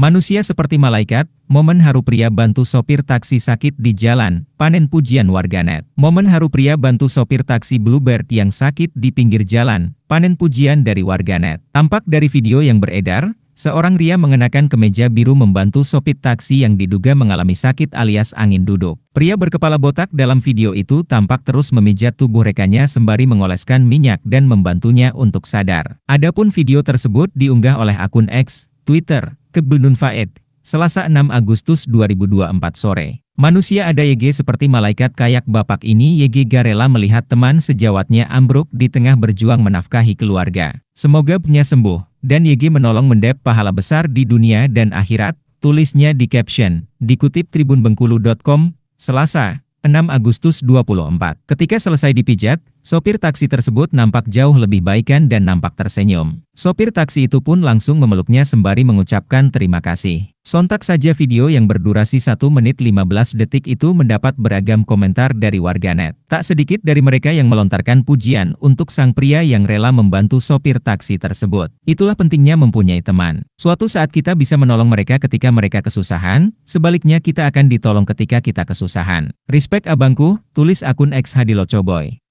Manusia seperti malaikat, momen haru pria bantu sopir taksi sakit di jalan, panen pujian warganet. Momen haru pria bantu sopir taksi Bluebird yang sakit di pinggir jalan, panen pujian dari warganet. Tampak dari video yang beredar, seorang ria mengenakan kemeja biru membantu sopir taksi yang diduga mengalami sakit alias angin duduk. Pria berkepala botak dalam video itu tampak terus memijat tubuh rekannya sembari mengoleskan minyak dan membantunya untuk sadar. Adapun video tersebut diunggah oleh akun X, Twitter, Kebun Faed, Selasa 6 Agustus 2024 sore. Manusia ada YG seperti malaikat kayak bapak ini YG garela melihat teman sejawatnya ambruk di tengah berjuang menafkahi keluarga. Semoga punya sembuh, dan YG menolong mendep pahala besar di dunia dan akhirat, tulisnya di caption, dikutip tribunbengkulu.com, Selasa, 6 Agustus 24. Ketika selesai dipijat, Sopir taksi tersebut nampak jauh lebih baikan dan nampak tersenyum. Sopir taksi itu pun langsung memeluknya sembari mengucapkan terima kasih. Sontak saja video yang berdurasi 1 menit 15 detik itu mendapat beragam komentar dari warganet. Tak sedikit dari mereka yang melontarkan pujian untuk sang pria yang rela membantu sopir taksi tersebut. Itulah pentingnya mempunyai teman. Suatu saat kita bisa menolong mereka ketika mereka kesusahan, sebaliknya kita akan ditolong ketika kita kesusahan. Respect abangku, tulis akun ex Hadilo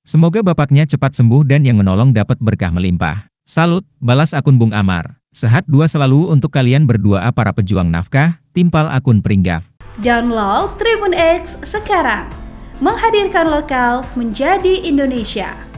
Semoga bapaknya cepat sembuh dan yang menolong dapat berkah melimpah. Salut, balas akun Bung Amar. Sehat dua selalu untuk kalian berdua ah, para pejuang nafkah, timpal akun Peringgaf. Download Tribun X sekarang. Menghadirkan lokal menjadi Indonesia.